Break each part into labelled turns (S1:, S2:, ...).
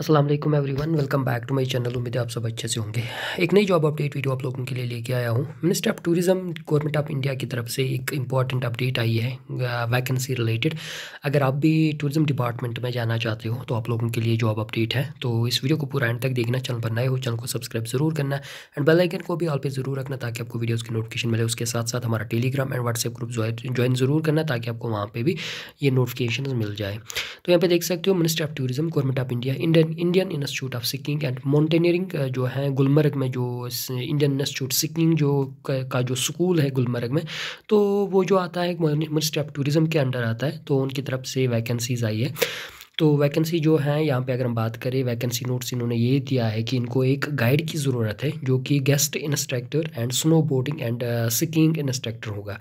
S1: Aslam everyone welcome back to my channel उम्मीद है आप सब अच्छे से होंगे एक नई जॉब अपडेट वीडियो आप लोगों के लिए लेके आया हूँ minister of tourism government of India की तरफ से एक इंपॉर्टेंट अपडेट आई है वैकेंसी uh, रिलेटेड अगर आप भी टूरिज़्म डिपार्टमेंट में जाना चाहते हो तो आप लोगों के लिए जॉब अपडेट है तो इस वीडियो को पूरा एंड तक देखना चैनल पर नए हो चैनल को सब्सक्राइब ज़रूर करना एंड बेलाइकन को भी ऑल पर ज़रूर रखना ताकि आपको वीडियोज़ की नोटिफिकेशन मिले उसके साथ साथ हमारा Telegram and WhatsApp group join ज़रूर करना ताकि आपको वहाँ पर भी ये नोटिफिकेशन मिल जाए तो यहाँ पर देख सकते हो minister of tourism government of India India Indian institute of skiing and mountaineering जो है गुलमर्ग में जो इंडियन इंस्टीट्यूट सिकिंग जो का जो स्कूल है गुलमर्ग में तो वो जो आता है मिनिस्ट्री ऑफ टूरिज़्म के अंडर आता है तो उनकी तरफ से वैकेंसीज़ आई है तो वैकेंसी जो है यहाँ पे अगर हम बात करें वैकेंसी नोट्स इन्होंने ये दिया है कि इनको एक गाइड की ज़रूरत है जो कि guest instructor and snowboarding and skiing instructor होगा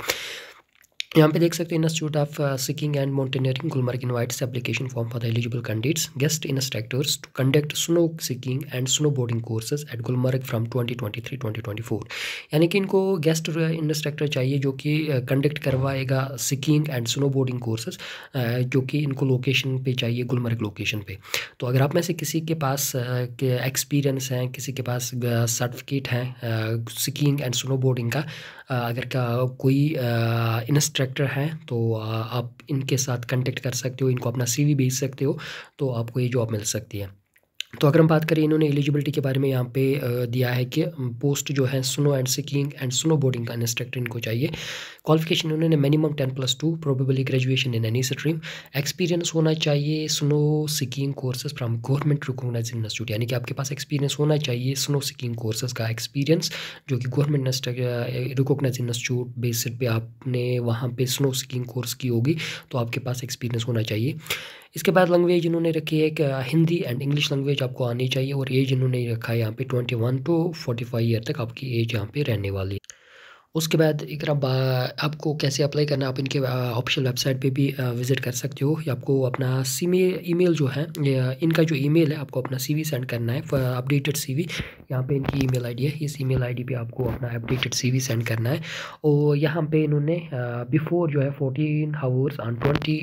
S1: यहाँ पे देख सकते हैं institute of skiing and mountaineering Gulmarg invites application form for the eligible candidates guest instructors to conduct snow skiing and snowboarding courses at Gulmarg from 2023 2024 यानी कि इनको guest instructor uh, चाहिए जो कि कंडक्ट uh, करवाएगा skiing and snowboarding courses जो कि इनको लोकेशन पे चाहिए गुलमर्ग लोकेशन पे तो अगर आप में से किसी के पास एक्सपीरियंस uh, हैं किसी के पास सर्टिफिकेट हैं सिकिंग एंड स्नो बोर्डिंग का अगर का कोई इंस्ट्रक्टर इंस्ट्रक्टर हैं तो आप इनके साथ कंटेक्ट कर सकते हो इनको अपना सीवी भेज सकते हो तो आपको ये जॉब मिल सकती है तो अगर हम बात करें इन्होंने एलिजिबिलिटी के बारे में यहाँ पे दिया है कि पोस्ट जो है snow and skiing and snowboarding का इंस्ट्रक्टर इनको चाहिए क्वालिफिकेशन इन्होंने minimum ten plus two probably graduation in any stream experience होना चाहिए snow skiing courses from government recognise institute यानी कि आपके पास एक्सपीरियंस होना चाहिए स्नो स्कीइंग कोर्सेज का एक्सपीरियंस जो कि गवर्नमेंट रिकोगनाइज इंस्टीट्यूट बेसिड पर आपने वहाँ पर स्नो स्कीइंग कोर्स की होगी तो आपके पास एक्सपीरियंस होना चाहिए इसके बाद लैंग्वेज इन्होंने रखी है कि हिंदी एंड इंग्लिश लैंग्वेज आपको आनी चाहिए और एज इन्होंने रखा है यहाँ पे twenty one to forty five year तक आपकी एज यहाँ पे रहने वाली है उसके बाद एक आप आपको कैसे अप्लाई करना आप इनके ऑफिशियल वेबसाइट पे भी विज़िट कर सकते हो या आपको अपना सी ईमेल e, जो है इनका जो ईमेल है आपको अपना सीवी सेंड करना है अपडेटेड सीवी वी यहाँ पर इनकी ईमेल आईडी है इस ईमेल आईडी पे आपको अपना अपडेटेड सीवी सेंड करना है और यहाँ पे इन्होंने बिफ़ोर जो है fourteen hours on twenty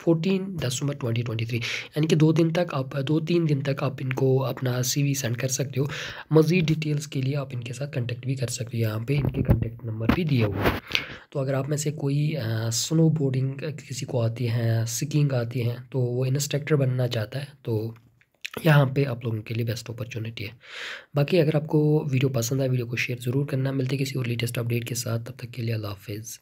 S1: fourteen December twenty twenty three यानी कि दो दिन तक आप दो तीन दिन तक आप इनको अपना वी सेंड कर सकते हो मज़ीद डिटेल्स के लिए आप इनके साथ कंटेक्ट भी कर सकते हो यहाँ पे इनके कंटेक्ट नंबर भी दिए हुए तो अगर आप में से कोई स्नो बोर्डिंग किसी को आती है सिकिंग आती है तो वो इंस्ट्रक्टर बनना चाहता है तो यहाँ पे आप लोगों के लिए बेस्ट अपॉर्चुनिटी है बाकी अगर आपको वीडियो पसंद आए वीडियो को शेयर ज़रूर करना मिलते किसी और लेटेस्ट अपडेट के साथ तब तक के लिए अल्लाह हाफिज़